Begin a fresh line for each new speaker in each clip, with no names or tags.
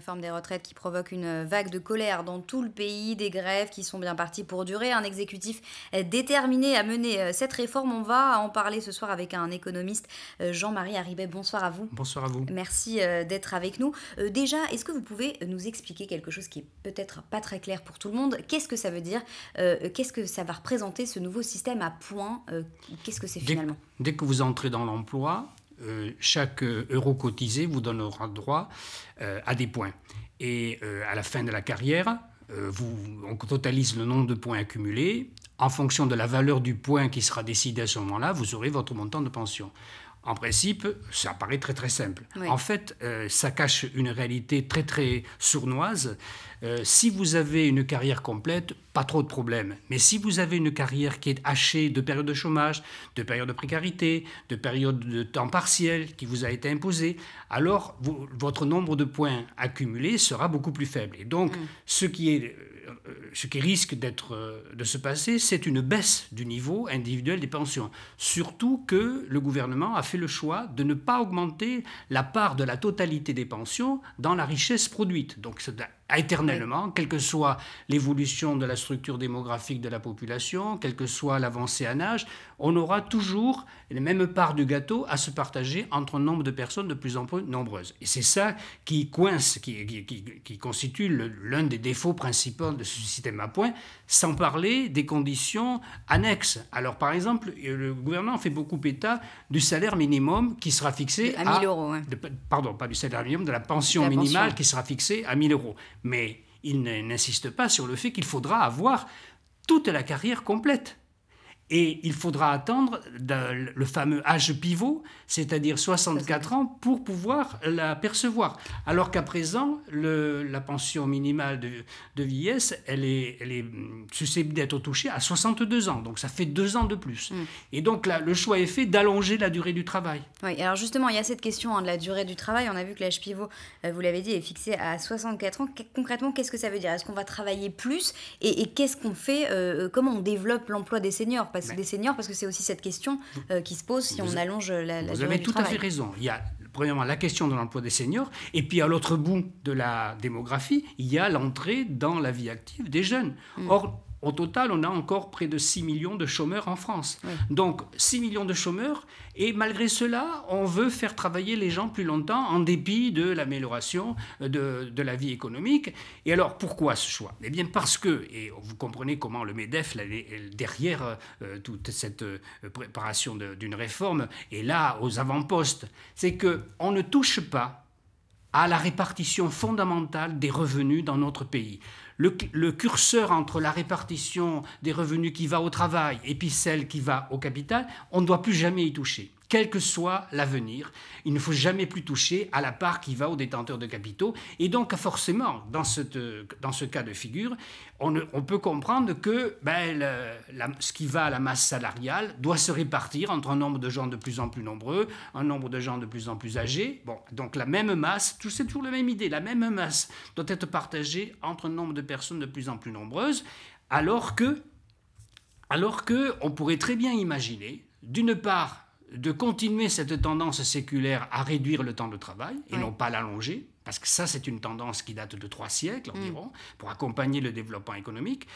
réforme des retraites qui provoque une vague de colère dans tout le pays, des grèves qui sont bien parties pour durer, un exécutif déterminé à mener euh, cette réforme. On va en parler ce soir avec un économiste, euh, Jean-Marie Arribet. Bonsoir à vous. Bonsoir à vous. Merci euh, d'être avec nous. Déjà, est-ce que vous pouvez nous expliquer quelque chose qui est peut-être pas très clair pour tout le monde Qu'est-ce que ça veut dire Qu'est-ce que ça va représenter ce nouveau système à points Qu'est-ce que c'est finalement
dès que vous entrez dans l'emploi, euh, chaque euh, euro cotisé vous donnera droit euh, à des points. Et à la fin de la carrière, vous, on totalise le nombre de points accumulés. En fonction de la valeur du point qui sera décidé à ce moment-là, vous aurez votre montant de pension en principe, ça paraît très très simple. En fait, euh, ça cache une réalité très très sournoise. Euh, si vous avez une carrière complète, pas trop de problèmes. Mais si vous avez une carrière qui est hachée de périodes de chômage, de périodes de précarité, de périodes de temps partiel qui vous a été imposé, alors votre nombre de points accumulés sera beaucoup plus faible. Et donc, mm. ce qui est euh, ce qui risque d'être, euh, de se passer, c'est une baisse du niveau individuel des pensions. Surtout que le gouvernement a fait le choix de ne pas augmenter la part de la totalité des pensions dans la richesse produite. Donc, éternellement, quelle que soit l'évolution de la structure démographique de la population, quelle que soit l'avancée en âge, on aura toujours les mêmes parts du gâteau à se partager entre un nombre de personnes de plus en plus nombreuses. Et c'est ça qui coince, qui, qui, constitue l'un des défauts principaux de ce système à points, sans parler des conditions annexes. Alors par exemple, euh, le gouvernement fait beaucoup état du salaire minimum qui sera fixé à, 000 euros. pardon, pas du salaire minimum, de la pension minimale qui sera fixée à 1000 euros mais il n'insiste pas sur le fait qu'il faudra avoir toute la carrière complète. Et il faudra attendre le fameux âge pivot, c'est-à-dire 64 ans, pour pouvoir la percevoir. Alors qu'à présent, le, la pension minimale de, vieillesse, elle est, susceptible d'être touchée à 62 ans. Donc ça fait deux ans de plus. Hmm. Et donc là, le choix est fait d'allonger la durée du travail.
Oui, alors justement, il y a cette question hein, de la durée du travail. On a vu que l'âge pivot, euh, vous l'avez dit, est fixé à 64 ans. Concrètement, qu'est-ce que ça veut dire Est-ce qu'on va travailler plus Et, qu'est-ce qu'on fait euh, euh, Comment on développe l'emploi des seniors des seniors parce que c'est aussi cette question euh, qui se pose si on allonge la, la vous avez tout à fait
raison. Il y a premièrement la question de l'emploi des seniors et puis à l'autre bout de la démographie, il y a l'entrée dans la vie active des jeunes. Mm. Or au total, on a encore près de 6 millions de chômeurs en France. Donc 6 millions de chômeurs, et malgré cela, on veut faire travailler les gens plus longtemps en dépit de l'amélioration euh, de, la vie économique. Et alors pourquoi ce choix Eh bien parce que, et vous comprenez comment le MEDEF, euh, derrière euh, toute cette préparation d'une réforme, est là aux avant-postes, c'est qu'on ne touche pas à la répartition fondamentale des revenus dans notre pays. Le, curseur entre la répartition des revenus qui va au travail et puis celle qui va au capital, on ne doit plus jamais y toucher quel que soit l'avenir. Il ne faut jamais plus toucher à la part qui va aux détenteurs de capitaux. Et donc, forcément, dans, dans ce cas de figure, on, peut comprendre que ben, ce qui va à la masse salariale doit se répartir entre un nombre de gens de plus en plus nombreux, un nombre de gens de plus en plus âgés. Bon, donc la même masse, c'est toujours la même idée, la même masse doit être partagée entre un nombre de personnes de plus en plus nombreuses, alors que, alors que on pourrait très bien imaginer, d'une part, de continuer cette tendance séculaire à réduire le temps de travail et non pas l'allonger, parce que ça c'est une tendance qui date de trois siècles mm. environ, pour accompagner le développement économique.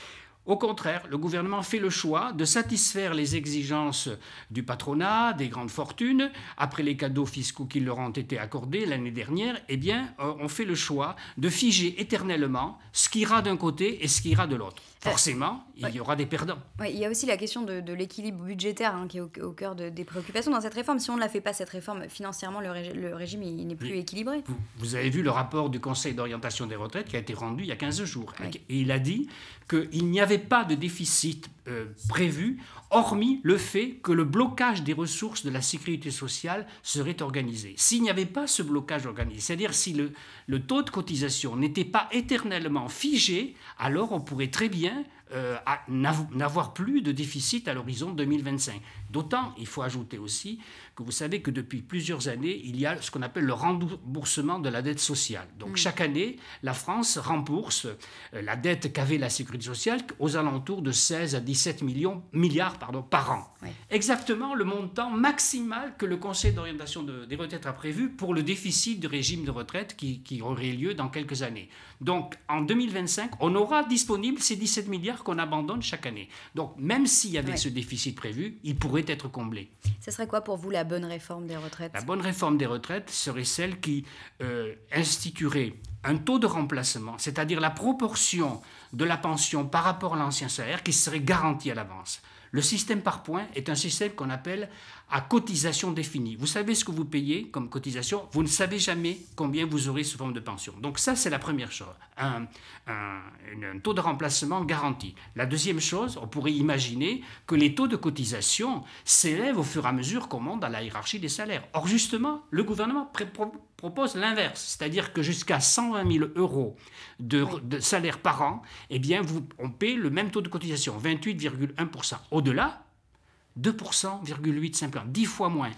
Au contraire, le gouvernement fait le choix de satisfaire les exigences du patronat, des grandes fortunes, après les cadeaux fiscaux qui leur ont été accordés l'année dernière, eh bien, euh, on fait le choix de figer éternellement ce qui ira d'un côté et ce qui ira de l'autre. Euh, Forcément, il y aura des perdants.
il y a aussi la question de, l'équilibre budgétaire hein, qui est au, cœur des préoccupations dans cette réforme. Si on ne la fait pas, cette réforme, financièrement, le, régime n'est plus équilibré.
Vous, avez vu le rapport du Conseil d'orientation des retraites qui a été rendu il y a 15 jours. Et il a dit qu'il n'y avait pas de déficit euh, prévu, hormis le fait que le blocage des ressources de la sécurité sociale serait organisé. S'il n'y avait pas ce blocage organisé, c'est-à-dire si le taux de cotisation n'était pas éternellement figé, alors on pourrait très bien euh, à n'avoir plus de déficit à l'horizon 2025. D'autant, il faut ajouter aussi que vous savez que depuis plusieurs années, il y a ce qu'on appelle le remboursement de la dette sociale. Donc mm. chaque année, la France rembourse euh, la dette qu'avait la sécurité sociale aux alentours de 16 à 17 millions, milliards par an. Exactement le montant maximal que le Conseil d'orientation des retraites a prévu pour le déficit du régime de retraite qui, qui aurait lieu dans quelques années. Donc en 2025, on aura disponible ces 17 milliards qu'on abandonne chaque année. Donc, même s'il y avait ce déficit prévu, il pourrait être comblé.
Ce serait quoi pour vous la bonne réforme des retraites
La bonne réforme des retraites serait celle qui euh, instituerait un taux de remplacement, c'est-à-dire la proportion de la pension par rapport à l'ancien salaire qui serait garantie à l'avance. Le système par points est un système qu'on appelle à cotisation définie. Vous savez ce que vous payez comme cotisation, vous ne savez jamais combien vous aurez sous forme de pension. Donc ça, c'est la première chose, un, taux de remplacement garanti. La deuxième chose, on pourrait imaginer que les taux de cotisation s'élèvent au fur et à mesure qu'on monte dans la hiérarchie des salaires. Or justement, le gouvernement propose l'inverse, c'est-à-dire que jusqu'à 120 000 euros de, salaire par an, eh bien, vous, on paie le même taux de cotisation, 28,1%. Au-delà, 2,8 simplement, 10 fois moins.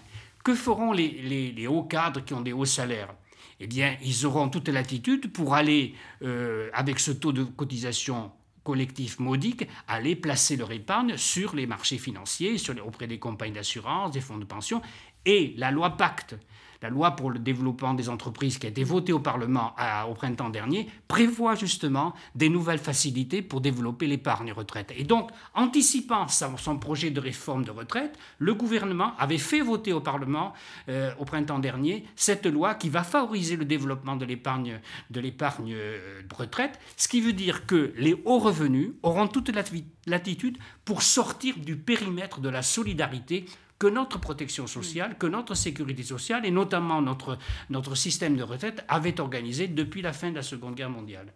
Que feront les, hauts cadres qui ont des hauts salaires Eh bien, ils auront toute l'attitude pour aller, euh, avec ce taux de cotisation collectif modique, aller placer leur épargne sur les marchés financiers, sur les, auprès des compagnies d'assurance, des fonds de pension. Et la loi Pacte la loi pour le développement des entreprises qui a été votée au Parlement au printemps dernier prévoit justement des nouvelles facilités pour développer l'épargne retraite. Et donc, anticipant son projet de réforme de retraite, le gouvernement avait fait voter au Parlement euh, au printemps dernier cette loi qui va favoriser le développement de l'épargne de l'épargne euh, retraite, ce qui veut dire que les hauts revenus auront toute l'attitude pour sortir du périmètre de la solidarité que notre protection sociale, que notre sécurité sociale et notamment notre, notre système de retraite avait organisé depuis la fin de la Seconde Guerre mondiale.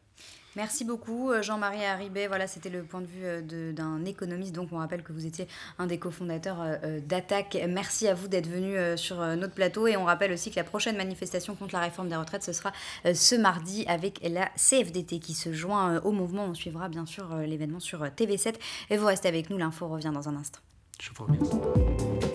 Merci beaucoup euh, Jean-Marie Haribet. Voilà, c'était le point de vue euh, d'un économiste. Donc on rappelle que vous étiez un des cofondateurs euh, d'Attaque. Merci à vous d'être venu sur notre plateau et on rappelle aussi que la prochaine manifestation contre la réforme des retraites ce sera ce mardi avec la CFDT qui se joint au mouvement. On suivra bien sûr l'événement sur TV7 et vous restez avec nous. L'info revient dans un instant. Je vous remercie.